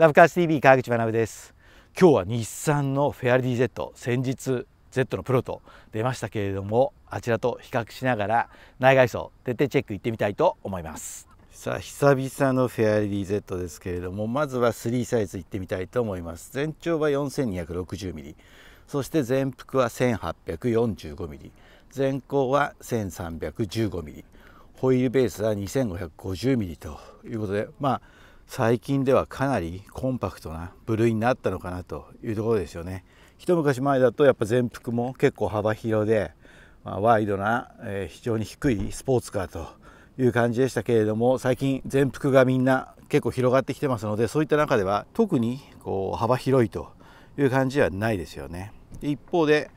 ラブカーズ TV 川口学です。今日は日産のフェアリディ Z 先日 Z のプロと出ましたけれどもあちらと比較しながら内外装徹底チェック行ってみたいと思います。さあ久々のフェアリィ Z ですけれどもまずは3サイズいってみたいと思います全長は 4260mm そして全幅は 1845mm 全高は 1315mm ホイールベースは 2550mm ということでまあ最近ではかなりコンパクトな部類になったのかなというところですよね。一昔前だとやっぱ全幅も結構幅広で、まあ、ワイドな、えー、非常に低いスポーツカーという感じでしたけれども最近全幅がみんな結構広がってきてますのでそういった中では特にこう幅広いという感じではないですよね。一方で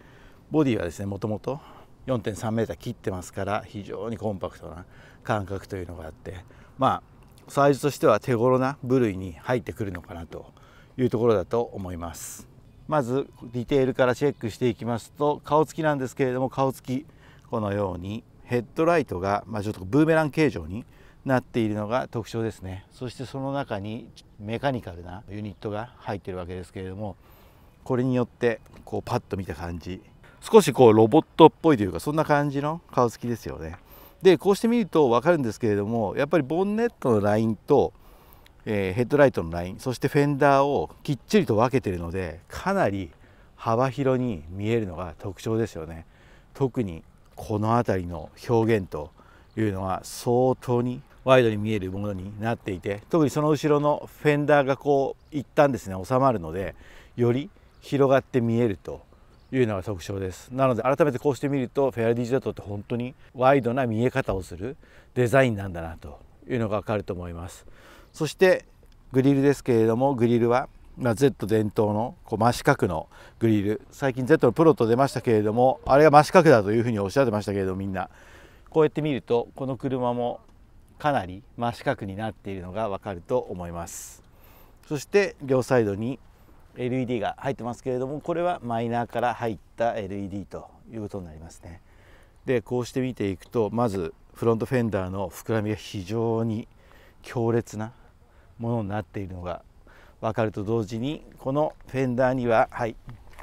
ボディはですねもともと 4.3m 切ってますから非常にコンパクトな感覚というのがあってまあサイズとしては手頃な部類に入ってくるのかなというところだと思いますまずディテールからチェックしていきますと顔つきなんですけれども顔つきこのようにヘッドライトが、まあ、ちょっとブーメラン形状になっているのが特徴ですねそしてその中にメカニカルなユニットが入ってるわけですけれどもこれによってこうパッと見た感じ少しこうロボットっぽいというかそんな感じの顔つきですよねでこうして見ると分かるんですけれどもやっぱりボンネットのラインと、えー、ヘッドライトのラインそしてフェンダーをきっちりと分けてるのでかなり幅広に見えるのが特徴ですよね特にこの辺りの表現というのは相当にワイドに見えるものになっていて特にその後ろのフェンダーがこう一旦ですね収まるのでより広がって見えるというのが特徴ですなので改めてこうして見るとフェアディジェットって本当にワイドな見え方をするデザインなんだなというのが分かると思いますそしてグリルですけれどもグリルは、ま Z 伝統のこう真四角のグリル最近 Z のプロと出ましたけれどもあれが真四角だというふうにおっしゃってましたけれどみんなこうやって見るとこの車もかなり真四角になっているのが分かると思いますそして両サイドに LED が入ってますけれどもこれはマイナーから入った LED ということになりますねでこうして見ていくとまずフロントフェンダーの膨らみが非常に強烈なものになっているのが分かると同時にこのフェンダーにははい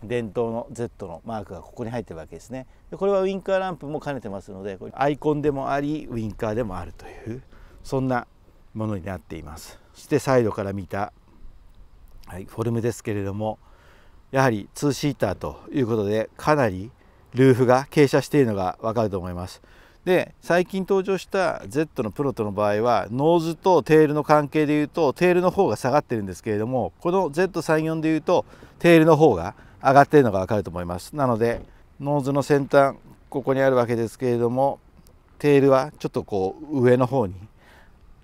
伝統の Z のマークがここに入ってるわけですねでこれはウインカーランプも兼ねてますのでこれアイコンでもありウインカーでもあるというそんなものになっていますそしてサイドから見たはい、フォルムですけれどもやはり2シーターということでかなりルーフが傾斜しているのがわかると思います。で最近登場した Z のプロトの場合はノーズとテールの関係でいうとテールの方が下がってるんですけれどもこの Z34 でいうとテールの方が上がっているのがわかると思いますなのでノーズの先端ここにあるわけですけれどもテールはちょっとこう上の方に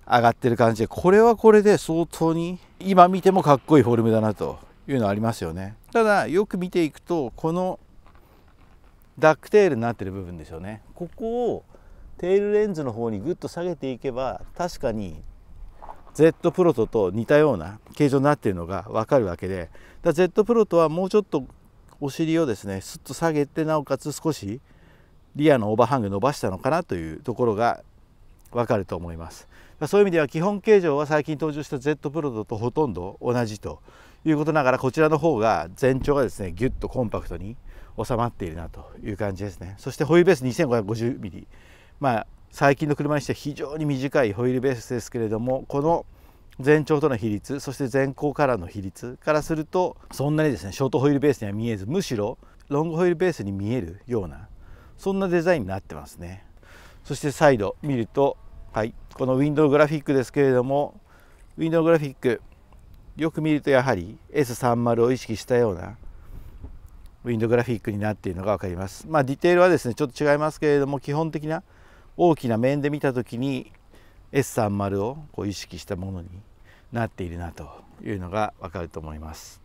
上がってる感じでこれはこれで相当に今見てもかっこいいフォルムだなというのはありますよねただよく見ていくとこのダックテールになってる部分ですよねここをテールレンズの方にぐっと下げていけば確かに Z プロトと似たような形状になっているのが分かるわけでだ Z プロトはもうちょっとお尻をですねすっと下げてなおかつ少しリアのオーバーハング伸ばしたのかなというところがわかると思います。そういう意味では基本形状は最近登場した Z プロドとほとんど同じということながらこちらの方が全長がですねギュッとコンパクトに収まっているなという感じですねそしてホイールベース 2550mm まあ最近の車にして非常に短いホイールベースですけれどもこの全長との比率そして前後からの比率からするとそんなにですねショートホイールベースには見えずむしろロングホイールベースに見えるようなそんなデザインになってますねそしてサイド見るとはい、このウィンドウグラフィックですけれどもウィンドウグラフィックよく見るとやはり S30 を意識したようなウィンドウグラフィックになっているのが分かります。まあ、ディテールはですねちょっと違いますけれども基本的な大きな面で見た時に S30 をこう意識したものになっているなというのが分かると思います。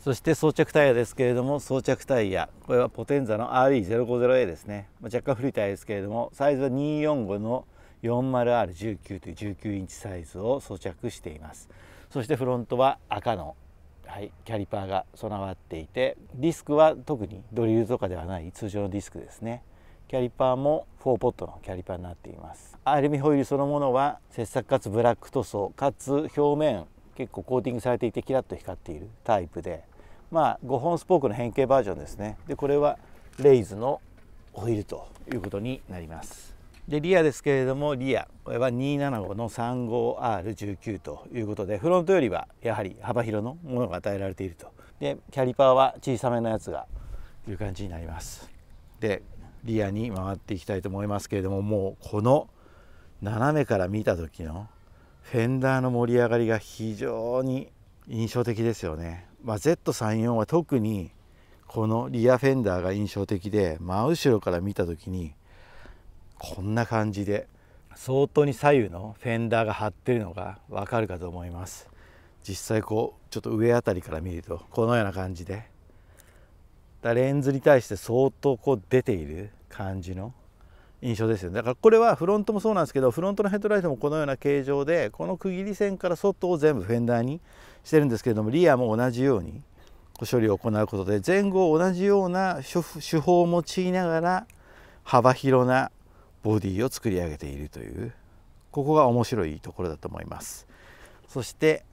そして装着タイヤですけれども装着タイヤこれはポテンザの RE050A ですね若干古いタイヤですけれどもサイズは245の 40R19 という19インチサイズを装着していますそしてフロントは赤の、はい、キャリパーが備わっていてディスクは特にドリルとかではない通常のディスクですねキャリパーも4ポットのキャリパーになっていますアルミホイールそのものは切削かつブラック塗装かつ表面結構コーティングされていてキラッと光っているタイプでまあ5本スポークの変形バージョンですねでこれはレイズのホイールということになりますでリアですけれどもリアこれは275の 35R19 ということでフロントよりはやはり幅広のものが与えられているとでキャリパーは小さめのやつがいう感じになりますでリアに回っていきたいと思いますけれどももうこの斜めから見た時のフェンダーの盛り上がりが非常に印象的ですよね、まあ、Z34 は特にこのリアフェンダーが印象的で真後ろから見た時にこんな感じで相当に左右のフェンダーが張ってるのがわかるかと思います実際こうちょっと上辺りから見るとこのような感じでレンズに対して相当こう出ている感じの印象ですよねだからこれはフロントもそうなんですけどフロントのヘッドライトもこのような形状でこの区切り線から外を全部フェンダーにしてるんですけれどもリアも同じように処理を行うことで前後同じような手法を用いながら幅広なボディを作り上げているというここが面白いところだと思いますそして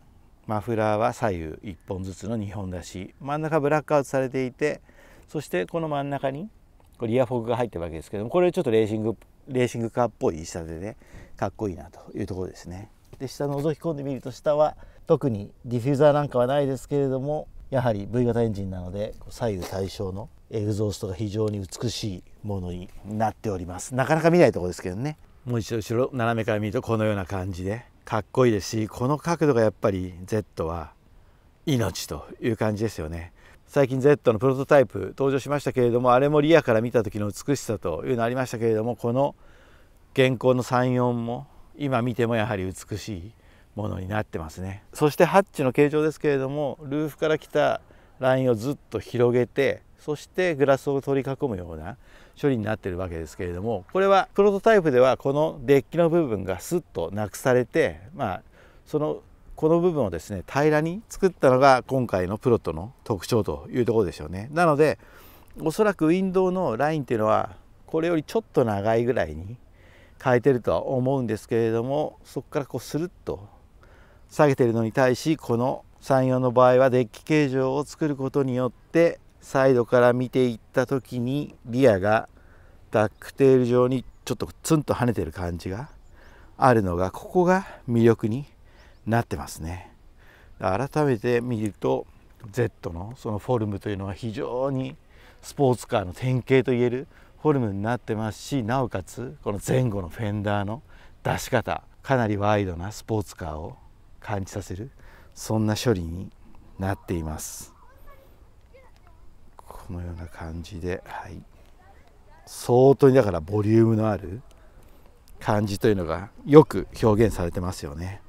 マフラーは左右1本ずつの2本出し真ん中ブラックアウトされていてそしてこの真ん中にこれリアフォグが入ってるわけですけどもこれちょっとレーシングレーシングカーっぽい下でねかっこいいなというところですね。で下覗き込んでみると下は特にディフューザーなんかはないですけれどもやはり V 型エンジンなので左右対称のエグゾーストが非常に美しいものになっておりますなかなか見ないとこですけどねもう一度後ろ斜めから見るとこのような感じでかっこいいですしこの角度がやっぱり Z は命という感じですよね最近 Z のプロトタイプ登場しましたけれどもあれもリアから見た時の美しさというのありましたけれどもこの現行の34も今見てもやはり美しいものになってますねそしてハッチの形状ですけれどもルーフから来たラインをずっと広げてそしてグラスを取り囲むような処理になってるわけですけれどもこれはプロトタイプではこのデッキの部分がスッとなくされてまあそのこの部分をですね平らに作ったのが今回のプロトの特徴というところでしょうね。なのでおそらくウィンドウのラインっていうのはこれよりちょっと長いぐらいに変えてるとは思うんですけれどもそこからこうスルッと下げてるのに対しこの34の場合はデッキ形状を作ることによってサイドから見ていった時にリアがダックテール状にちょっとツンと跳ねてる感じがあるのがここが魅力になってますね改めて見ると Z のそのフォルムというのは非常にスポーツカーの典型といえるフォルムになってますしなおかつこの前後のフェンダーの出し方かなりワイドなスポーツカーを感じさせるそんな処理になっています。このような感じで、はい、相当にだからボリュームのある感じというのがよく表現されてますよね。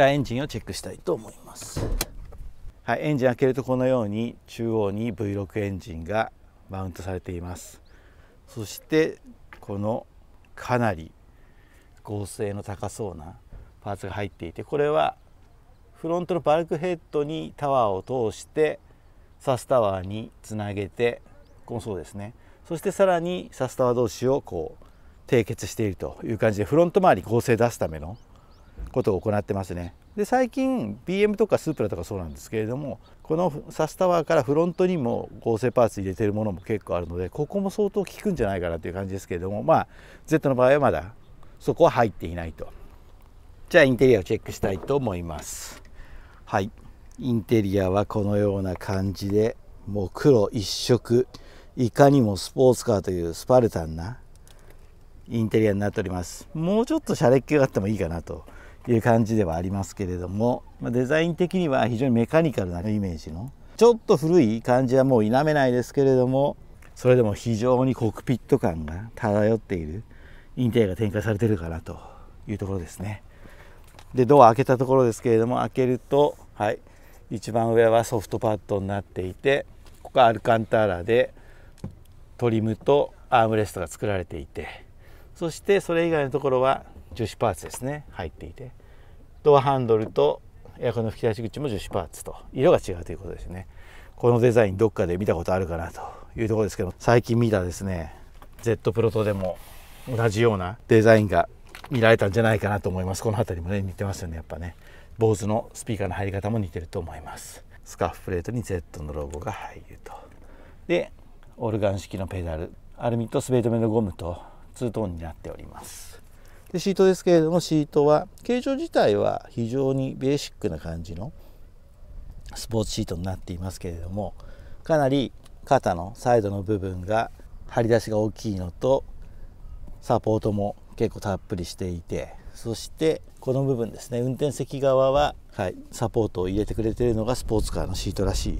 じゃエンジンをチェックしたいと思います。はい、エンジン開けるとこのように中央に V6 エンジンがマウントされています。そしてこのかなり剛性の高そうなパーツが入っていてこれはフロントのバルクヘッドにタワーを通してサスタワーにつなげてこのそうですねそしてさらにサスタワー同士をこう締結しているという感じでフロント周り合成出すためのことを行ってますね。で最近 BM とかスープラとかそうなんですけれどもこのサスタワーからフロントにも合成パーツ入れてるものも結構あるのでここも相当効くんじゃないかなという感じですけれどもまあ Z の場合はまだそこは入っていないとじゃあインテリアをチェックしたいと思いますはいインテリアはこのような感じでもう黒一色いかにもスポーツカーというスパルタンなインテリアになっておりますもうちょっとシャレっ気があってもいいかなという感じではありますけれどもデザイン的には非常にメカニカルなイメージのちょっと古い感じはもう否めないですけれどもそれでも非常にコックピット感が漂っているインテリアが展開されてるかなというところですねでドア開けたところですけれども開けるとはい一番上はソフトパッドになっていてここはアルカンターラでトリムとアームレストが作られていてそしてそれ以外のところは樹脂パーツですね入っていてドアハンドルとエアコンの吹き出し口も樹脂パーツと色が違うということですねこのデザインどっかで見たことあるかなというところですけど最近見たですね Z プロとでも同じようなデザインが見られたんじゃないかなと思いますこの辺りもね似てますよねやっぱね坊主のスピーカーの入り方も似てると思いますスカーフプレートに Z のロゴが入るとでオルガン式のペダルアルミとスベート目のゴムとツートーンになっておりますでシートですけれどもシートは形状自体は非常にベーシックな感じのスポーツシートになっていますけれどもかなり肩のサイドの部分が張り出しが大きいのとサポートも結構たっぷりしていてそしてこの部分ですね運転席側は、はい、サポートを入れてくれているのがスポーツカーのシートらしい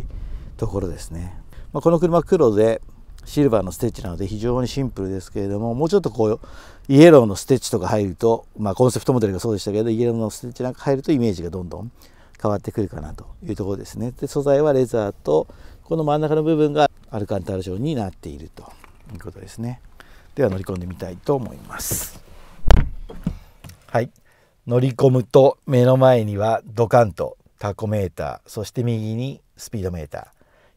ところですね、まあ、この車黒でシルバーのステッチなので非常にシンプルですけれどももうちょっとこうイエローのステッチとか入ると、まあ、コンセプトモデルがそうでしたけどイエローのステッチなんか入るとイメージがどんどん変わってくるかなというところですねで素材はレザーとこの真ん中の部分がアルカンターラ状になっているということですねでは乗り込んでみたいと思いますはい乗り込むと目の前にはドカンとタコメーターそして右にスピードメーター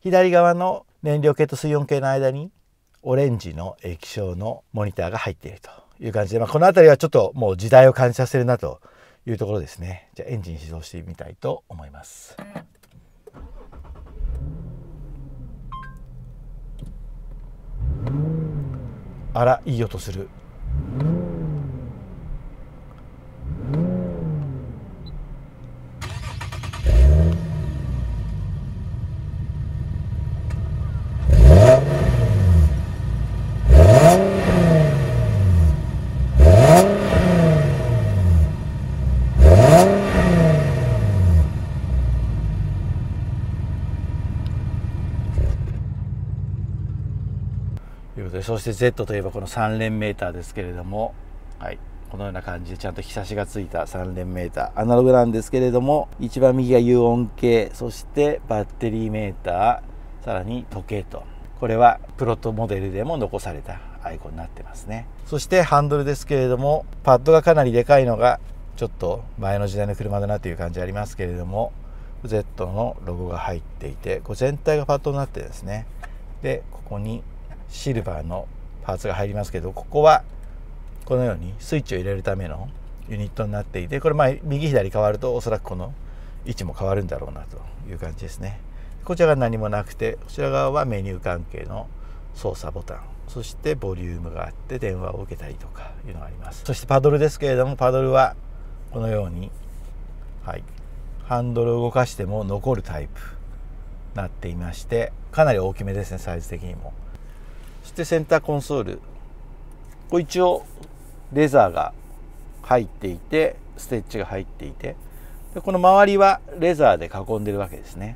左側の燃料系と水温系の間にオレンジの液晶のモニターが入っているという感じで、まあ、この辺りはちょっともう時代を感じさせるなというところですねじゃあエンジン始動してみたいと思います。あらいい音するそして Z といえばこの3連メーターですけれども、はい、このような感じでちゃんとひさしがついた3連メーターアナログなんですけれども一番右が U 音計そしてバッテリーメーターさらに時計とこれはプロットモデルでも残されたアイコンになってますねそしてハンドルですけれどもパッドがかなりでかいのがちょっと前の時代の車だなという感じありますけれども Z のロゴが入っていてこう全体がパッドになってですねでここにシルバーのパーツが入りますけどここはこのようにスイッチを入れるためのユニットになっていてこれま右左変わるとおそらくこの位置も変わるんだろうなという感じですねこちらが何もなくてこちら側はメニュー関係の操作ボタンそしてボリュームがあって電話を受けたりとかいうのがありますそしてパドルですけれどもパドルはこのように、はい、ハンドルを動かしても残るタイプなっていましてかなり大きめですねサイズ的にもそしてセンターコンソールこれ一応レザーが入っていてステッチが入っていてでこの周りはレザーで囲んでるわけですね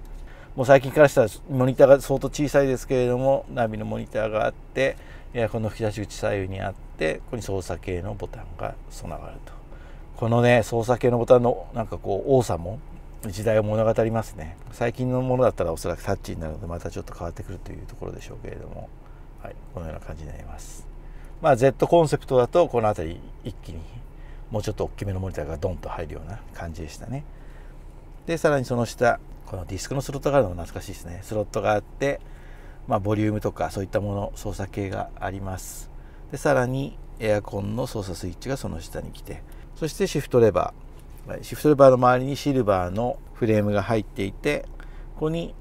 もう最近からしたらモニターが相当小さいですけれどもナビのモニターがあってエアコンの吹き出し口左右にあってここに操作系のボタンが備わるとこのね操作系のボタンのなんかこう多さも時代を物語りますね最近のものだったらおそらくタッチになるのでまたちょっと変わってくるというところでしょうけれどもはい、このような感じになります。まあ、Z コンセプトだとこの辺り一気にもうちょっと大きめのモニターがドンと入るような感じでしたね。でさらにその下このディスクのスロットがあるのも懐かしいですね。スロットがあって、まあ、ボリュームとかそういったもの操作系があります。でさらにエアコンの操作スイッチがその下に来てそしてシフトレバーシフトレバーの周りにシルバーのフレームが入っていてここに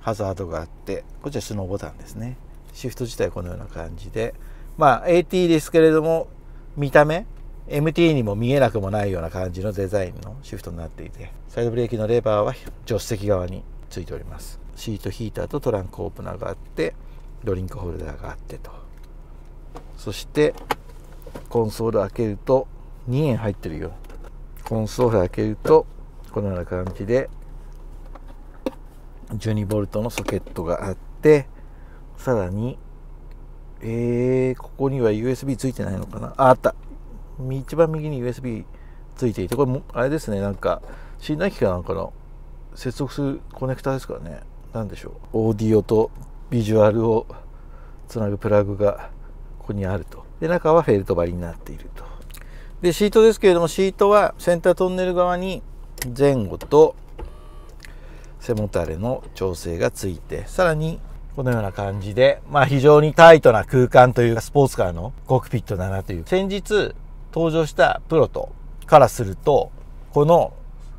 ハザードがあってこちらスノーボタンですねシフト自体このような感じで、まあ、AT ですけれども見た目 MT にも見えなくもないような感じのデザインのシフトになっていてサイドブレーキのレバーは助手席側についておりますシートヒーターとトランクオープナーがあってドリンクホルダーがあってとそしてコンソール開けると2円入ってるよコンソール開けるとこのような感じで 12V のソケットがあってさらに、えー、ここには USB ついてないのかなあ、あった。一番右に USB ついていて、これも、あれですね、なんか、信頼機かなんかの接続するコネクタですからね。何でしょう。オーディオとビジュアルをつなぐプラグがここにあると。で、中はフェルト張りになっていると。で、シートですけれども、シートはセンタートンネル側に前後と背もたれの調整がついて、さらにこのような感じで、まあ非常にタイトな空間というかスポーツカーのコックピットだなという。先日登場したプロとからすると、この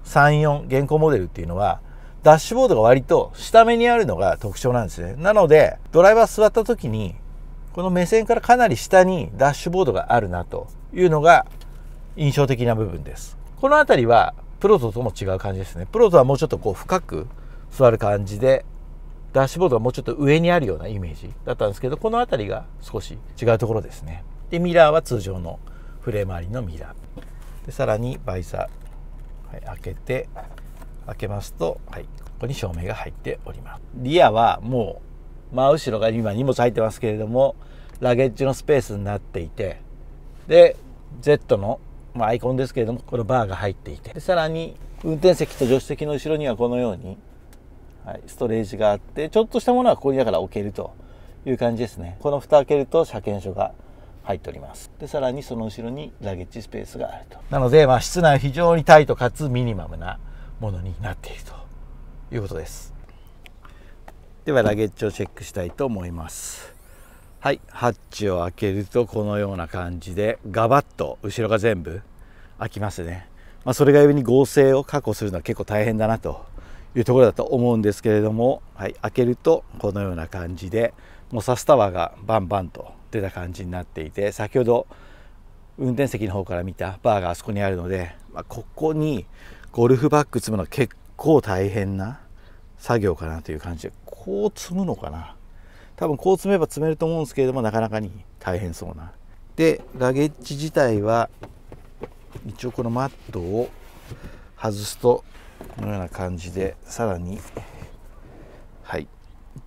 3、4現行モデルっていうのは、ダッシュボードが割と下目にあるのが特徴なんですね。なので、ドライバー座った時に、この目線からかなり下にダッシュボードがあるなというのが印象的な部分です。この辺りはプロトとも違う感じですね。プロとはもうちょっとこう深く座る感じでダッシュボードがもうちょっと上にあるようなイメージだったんですけどこの辺りが少し違うところですねでミラーは通常のフレーム周りのミラーでさらにバイザー、はい、開けて開けますと、はい、ここに照明が入っておりますリアはもう真後ろが今荷物入ってますけれどもラゲッジのスペースになっていてで Z の、まあ、アイコンですけれどもこのバーが入っていてでさらに運転席と助手席の後ろにはこのようにはい、ストレージがあって、ちょっとしたものはここにだから置けるという感じですね。この蓋開けると車検証が入っております。で、さらにその後ろにラゲッジスペースがあると。なので、まあ、室内は非常にタイトかつミニマムなものになっているということです。では、ラゲッジをチェックしたいと思います。はい、ハッチを開けるとこのような感じでガバッと後ろが全部開きますね、まあ、それが故に合成を確保するのは結構大変だなというところだと思うんですけれども、はい、開けるとこのような感じでもうサスタワーがバンバンと出た感じになっていて先ほど運転席の方から見たバーがあそこにあるので、まあ、ここにゴルフバッグ積むの結構大変な作業かなという感じでこう積むのかな多分こう積めば積めると思うんですけれどもなかなかに大変そうなでラゲッジ自体は一応このマットを外すとのような感じでさらにはい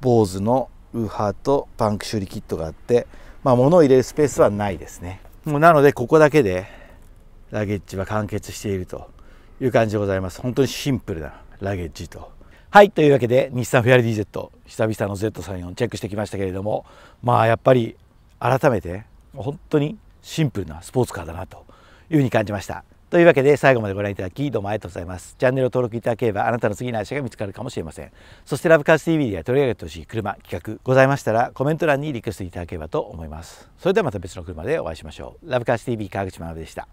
坊主のウーハーとパンク修理キットがあって、まあ、物を入れるスペースはないですねもうなのでここだけでラゲッジは完結しているという感じでございます本当にシンプルなラゲッジとはいというわけで日産フェアリディ Z 久々の Z34 チェックしてきましたけれどもまあやっぱり改めて本当にシンプルなスポーツカーだなというふうに感じましたというわけで最後までご覧いただきどうもありがとうございます。チャンネル登録いただければあなたの次の愛車が見つかるかもしれません。そしてラブカーズ TV では取り上げてほしい車企画ございましたらコメント欄にリクエストいただければと思います。それではまた別の車でお会いしましょう。ラブカーズ TV 川口学でした。